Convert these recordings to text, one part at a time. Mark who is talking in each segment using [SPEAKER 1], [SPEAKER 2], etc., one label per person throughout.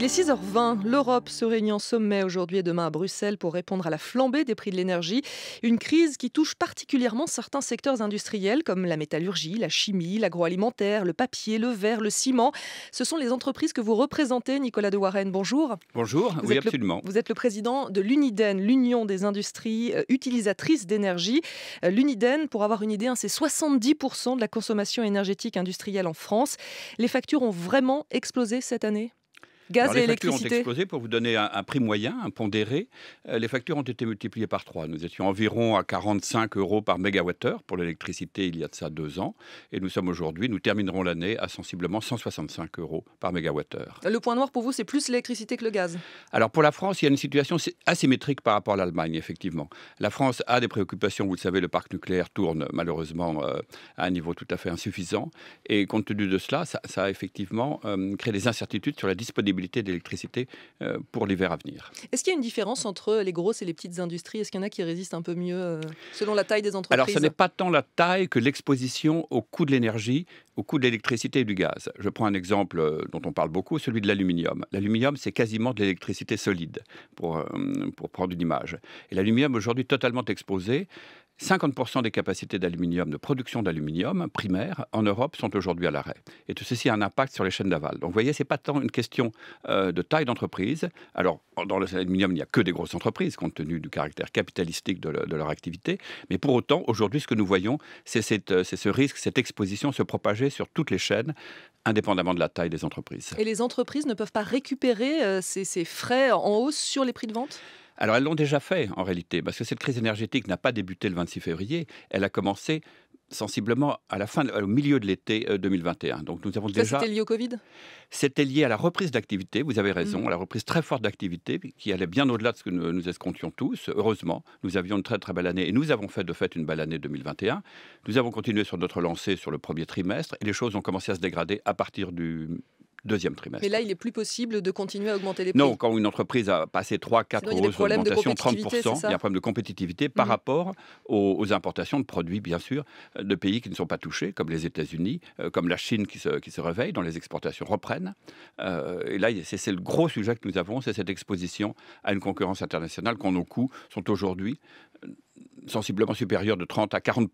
[SPEAKER 1] Il est 6h20. L'Europe se réunit en sommet aujourd'hui et demain à Bruxelles pour répondre à la flambée des prix de l'énergie. Une crise qui touche particulièrement certains secteurs industriels comme la métallurgie, la chimie, l'agroalimentaire, le papier, le verre, le ciment. Ce sont les entreprises que vous représentez, Nicolas de Warren. Bonjour.
[SPEAKER 2] Bonjour, vous oui, absolument. vous
[SPEAKER 1] êtes le président de l'UNIDEN, l'Union des industries euh, utilisatrices d'énergie. Euh, L'UNIDEN, pour avoir une idée, hein, c'est 70% de la consommation énergétique industrielle en France. Les factures ont vraiment explosé cette année les factures ont explosé.
[SPEAKER 2] Pour vous donner un, prix moyen, un pondéré, euh, les factures ont été multipliées par 3. Nous étions environ à 45 euros par mégawattheure pour l'électricité il y a de ça deux ans. Et nous sommes aujourd'hui, nous terminerons l'année à sensiblement 165 euros par mégawattheure.
[SPEAKER 1] Le point noir pour vous, c'est plus l'électricité que le gaz
[SPEAKER 2] Alors pour la France, il y a une situation asymétrique par rapport à l'Allemagne, effectivement. La France a des préoccupations. Vous le savez, le parc nucléaire tourne malheureusement euh, à un niveau tout à fait insuffisant. Et compte tenu de cela, ça, a effectivement euh, créé des incertitudes sur la disponibilité d'électricité euh, pour l'hiver à venir.
[SPEAKER 1] Est-ce qu'il y a une différence entre les grosses et les petites industries Est-ce qu'il y en a qui résistent un peu mieux euh, selon la taille des entreprises Alors, ce n'est
[SPEAKER 2] pas tant la taille que l'exposition au coût de l'énergie, au coût de l'électricité et du gaz. Je prends un exemple euh, dont on parle beaucoup, celui de l'aluminium. L'aluminium, c'est quasiment de l'électricité solide, pour, pour prendre une image. Et l'aluminium, aujourd'hui, totalement exposé. 50% des capacités d'aluminium, de production d'aluminium primaire en Europe sont aujourd'hui à l'arrêt. Et tout ceci a un impact sur les chaînes d'aval. Donc vous voyez, ce n'est pas tant une question euh, de taille d'entreprise. Alors, dans l'aluminium, il n'y a que des grosses entreprises, compte tenu du caractère capitalistique de, leur activité. Mais pour autant, aujourd'hui, ce que nous voyons, euh, c'est ce risque, cette exposition se propager sur toutes les chaînes, indépendamment de la taille des entreprises.
[SPEAKER 1] Et les entreprises ne peuvent pas récupérer euh, ces frais en hausse sur les prix de vente
[SPEAKER 2] alors elles l'ont déjà fait en réalité, parce que cette crise énergétique n'a pas débuté le 26 février, elle a commencé sensiblement à la fin, au milieu de l'été 2021. Euh, Donc nous avons Ça, déjà. C'était lié au Covid. C'était lié à la reprise d'activité. Vous avez raison, mm. à la reprise très forte d'activité qui allait bien au-delà de ce que nous, nous, escomptions tous. Heureusement, nous avions une très très belle année et nous avons fait de fait une belle année 2021. Nous avons continué sur notre lancée sur le premier trimestre et les choses ont commencé à se dégrader à partir du deuxième trimestre. Mais
[SPEAKER 1] là, il n'est plus possible de continuer à augmenter les prix. Non,
[SPEAKER 2] quand une entreprise a passé 3, 4 Sinon, 30%, il y a un problème de compétitivité par mhm. rapport aux, importations de produits, bien sûr, euh, de pays qui ne sont pas touchés, comme les États-Unis, euh, comme la Chine qui se, qui se, réveille, dont les exportations reprennent. Euh, et là, c'est le gros sujet que nous avons, c'est cette exposition à une concurrence internationale quand nos coûts sont aujourd'hui sensiblement supérieurs de 30 à 40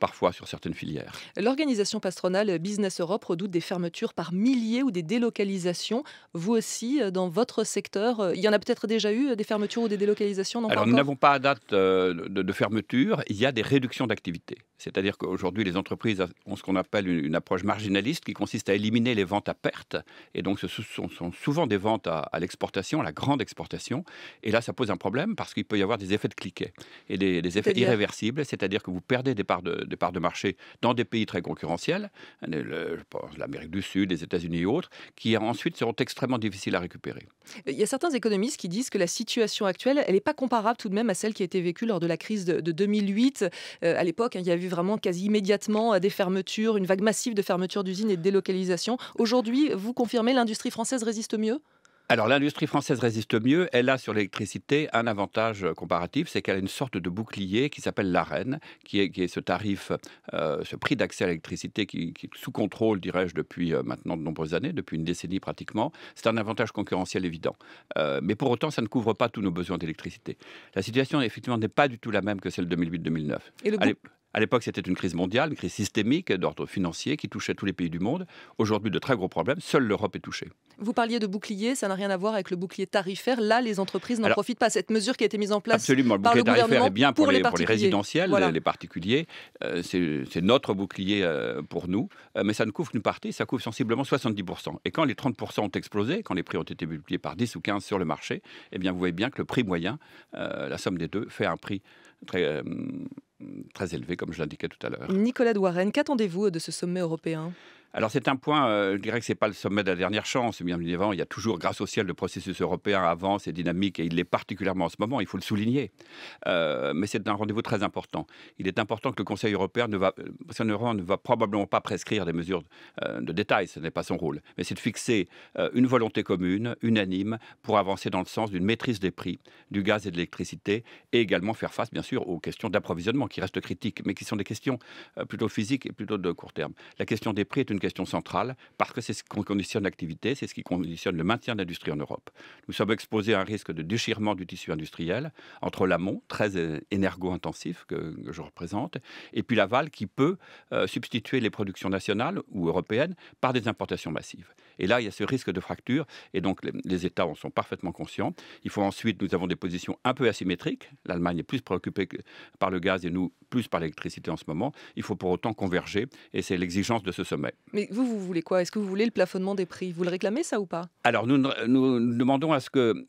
[SPEAKER 2] parfois sur certaines filières.
[SPEAKER 1] L'organisation patronale Business Europe redoute des fermetures par milliers ou des délocalisations. Vous aussi, euh, dans votre secteur, euh, il y en a peut-être déjà eu euh, des fermetures ou des délocalisations Alors nous n'avons
[SPEAKER 2] pas à date de fermeture, il y a des réductions d'activité. C'est-à-dire qu'aujourd'hui, les entreprises ont ce qu'on appelle une, approche marginaliste qui consiste à éliminer les ventes à perte. Et donc, ce sont, souvent des ventes à, l'exportation, à la grande exportation. Et là, ça pose un problème parce qu'il peut y avoir des effets de cliquet et des, effets irréversibles. C'est-à-dire que vous perdez des parts de, marché dans des pays très concurrentiels, hein, l'Amérique du Sud, les États-Unis et autres, qui ensuite seront extrêmement difficiles à récupérer.
[SPEAKER 1] Il y a certains économistes qui disent que la situation actuelle, elle n'est pas comparable tout de même à celle qui a été vécue lors de la crise de, 2008. Euh, à l'époque, hein, il y a eu vraiment quasi immédiatement euh, des fermetures, une vague massive de fermetures d'usines et de délocalisations. Aujourd'hui, vous confirmez, l'industrie française résiste mieux
[SPEAKER 2] alors l'industrie française résiste mieux. Elle a sur l'électricité un avantage euh, comparatif, c'est qu'elle a une sorte de bouclier qui s'appelle l'AREN, qui est, ce tarif, euh, ce prix d'accès à l'électricité qui, est sous contrôle, dirais-je, depuis euh, maintenant de nombreuses années, depuis une décennie pratiquement. C'est un avantage concurrentiel évident. mais pour autant, ça ne couvre pas tous nos besoins d'électricité. La situation, effectivement, n'est pas du tout la même que celle de 2008-2009. Et le, à l'époque, c'était une crise mondiale, une crise systémique d'ordre financier qui touchait tous les pays du monde. Aujourd'hui, de très gros problèmes. Seule l'Europe est touchée.
[SPEAKER 1] Vous parliez de bouclier, ça n'a rien à voir avec le bouclier tarifaire. Là, les entreprises n'en profitent pas. Cette mesure qui a été mise en place. Absolument, le par bouclier le tarifaire est bien pour, les, résidentiels,
[SPEAKER 2] les particuliers. Euh, c'est notre bouclier euh, pour nous. Euh, mais ça ne couvre qu'une partie, ça couvre sensiblement 70%. Et quand les 30% ont explosé, quand les prix ont été multipliés par 10 ou 15 sur le marché, eh bien, vous voyez bien que le prix moyen, la somme des deux, fait un prix très, euh, très élevé, comme je l'indiquais tout à l'heure.
[SPEAKER 1] Nicolas Warren, qu'attendez-vous de ce sommet européen
[SPEAKER 2] alors c'est un point, euh, je dirais que ce n'est pas le sommet de la dernière chance, bien évidemment, il y a toujours grâce au ciel le processus européen avance et dynamique, et il l'est particulièrement en ce moment, il faut le souligner. Euh, mais c'est un rendez-vous très important. Il est important que le Conseil européen ne va, ne, va probablement pas prescrire des mesures euh, de détail, ce n'est pas son rôle, mais c'est de fixer une volonté commune, unanime, pour avancer dans le sens d'une maîtrise des prix du gaz et de l'électricité, et également faire face, bien sûr, aux questions d'approvisionnement qui restent critiques, mais qui sont des questions plutôt physiques et plutôt de court terme. La question des prix est une une question centrale parce que c'est ce qui conditionne l'activité, c'est ce qui conditionne le maintien de l'industrie en Europe. Nous sommes exposés à un risque de déchirement du tissu industriel entre l'amont, très énergo-intensif que, je représente, et puis l'aval qui peut euh, substituer les productions nationales ou européennes par des importations massives. Et là, il y a ce risque de fracture. Et donc, les, États en sont parfaitement conscients. Il faut ensuite, nous avons des positions un peu asymétriques. L'Allemagne est plus préoccupée par le gaz et nous plus par l'électricité en ce moment. Il faut pour autant converger. Et c'est l'exigence de ce sommet.
[SPEAKER 1] Mais vous, vous voulez quoi Est-ce que vous voulez le plafonnement des prix Vous le réclamez, ça ou pas
[SPEAKER 2] Alors, nous demandons à ce que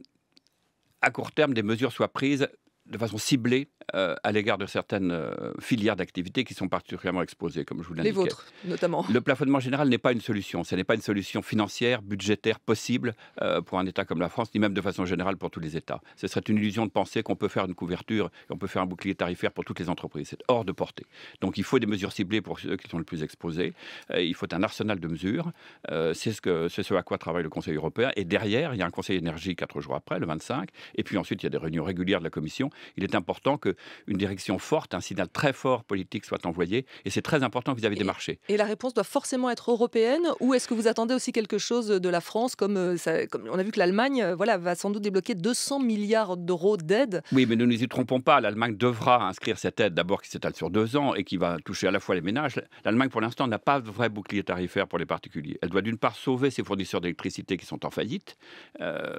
[SPEAKER 2] à court terme, des mesures soient prises de façon ciblée euh, à l'égard de certaines euh, filières d'activité qui sont particulièrement exposées, comme je vous l'indiquais. Les vôtres, notamment. Le plafonnement général n'est pas une solution. Ce n'est pas une solution financière, budgétaire possible euh, pour un État comme la France, ni même de façon générale pour tous les États. Ce serait une illusion de penser qu'on peut faire une couverture, qu'on peut faire un bouclier tarifaire pour toutes les entreprises. C'est hors de portée. Donc il faut des mesures ciblées pour ceux qui sont le plus exposés. il faut un arsenal de mesures. c'est ce, que, ce à quoi travaille le Conseil européen. Et derrière, il y a un Conseil énergie quatre jours après, le 25. Et puis ensuite, il y a des réunions régulières de la Commission il est important qu'une direction forte, un signal très fort politique soit envoyé. Et c'est très important vis-à-vis des marchés.
[SPEAKER 1] Et la réponse doit forcément être européenne Ou est-ce que vous attendez aussi quelque chose de la France comme, euh, comme On a vu que l'Allemagne euh, voilà, va sans doute débloquer 200 milliards d'euros d'aide.
[SPEAKER 2] Oui, mais ne nous y trompons pas. L'Allemagne devra inscrire cette aide d'abord qui s'étale sur deux ans et qui va toucher à la fois les ménages. L'Allemagne, pour l'instant, n'a pas de vrai bouclier tarifaire pour les particuliers. Elle doit d'une part sauver ses fournisseurs d'électricité qui sont en faillite. Euh,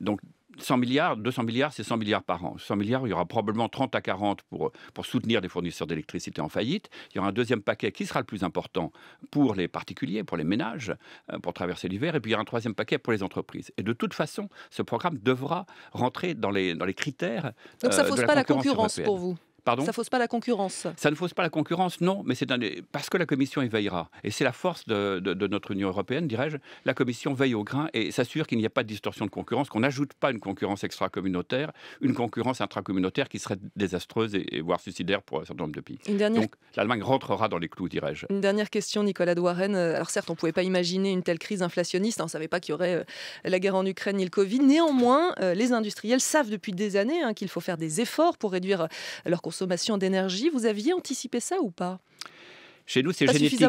[SPEAKER 2] donc 100 milliards, 200 milliards, c'est 100 milliards par an. 100 milliards, il y aura probablement 30 à 40 pour, pour soutenir les fournisseurs d'électricité en faillite. Il y aura un deuxième paquet qui sera le plus important pour les particuliers, pour les ménages, euh, pour traverser l'hiver. Et puis il y aura un troisième paquet pour les entreprises. Et de toute façon, ce programme devra rentrer dans les, dans les critères. Donc ça ne euh, pas la concurrence pour vous
[SPEAKER 1] ça ne fausse pas la concurrence.
[SPEAKER 2] Ça ne fausse pas la concurrence, non, mais c'est parce que la Commission y veillera. Et c'est la force de, notre Union européenne, dirais-je. La Commission veille au grain et s'assure qu'il n'y a pas de distorsion de concurrence, qu'on n'ajoute pas une concurrence extra-communautaire, une concurrence intra-communautaire qui serait désastreuse et, voire suicidaire pour un certain nombre de pays. Une dernière... Donc l'Allemagne rentrera dans les clous, dirais-je.
[SPEAKER 1] Une dernière question, Nicolas Douaren. Alors certes, on ne pouvait pas imaginer une telle crise inflationniste, hein, on ne savait pas qu'il y aurait euh, la guerre en Ukraine ni le Covid. Néanmoins, euh, les industriels savent depuis des années hein, qu'il faut faire des efforts pour réduire euh, leurs consommation d'énergie. Vous aviez anticipé ça ou pas
[SPEAKER 2] Chez nous, c'est génétique.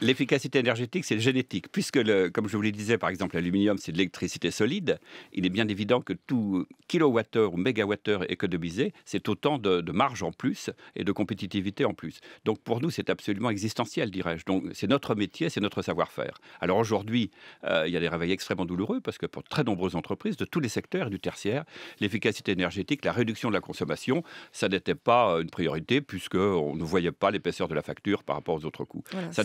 [SPEAKER 2] L'efficacité énergétique, c'est génétique. Puisque, comme je vous le disais, par exemple, l'aluminium, c'est de l'électricité solide, il est bien évident que tout kilowattheure ou mégawattheure économisé, c'est autant de, marge en plus et de compétitivité en plus. Donc, pour nous, c'est absolument existentiel, dirais-je. Donc, c'est notre métier, c'est notre savoir-faire. Alors, aujourd'hui, euh, il y a des réveils extrêmement douloureux parce que pour très nombreuses entreprises de tous les secteurs et du tertiaire, l'efficacité énergétique, la réduction de la consommation, ça n'était pas une priorité puisqu'on ne voyait pas l'épaisseur de la facture par rapport aux autres coûts. ça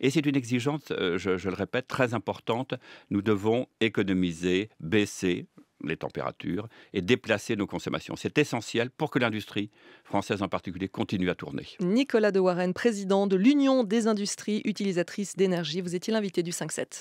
[SPEAKER 2] et c'est une exigence, euh, je, je le répète, très importante. Nous devons économiser, baisser les températures et déplacer nos consommations. C'est essentiel pour que l'industrie française en particulier continue à tourner.
[SPEAKER 1] Nicolas de Warren, président de l'Union des industries utilisatrices d'énergie, vous étiez l'invité du 5-7.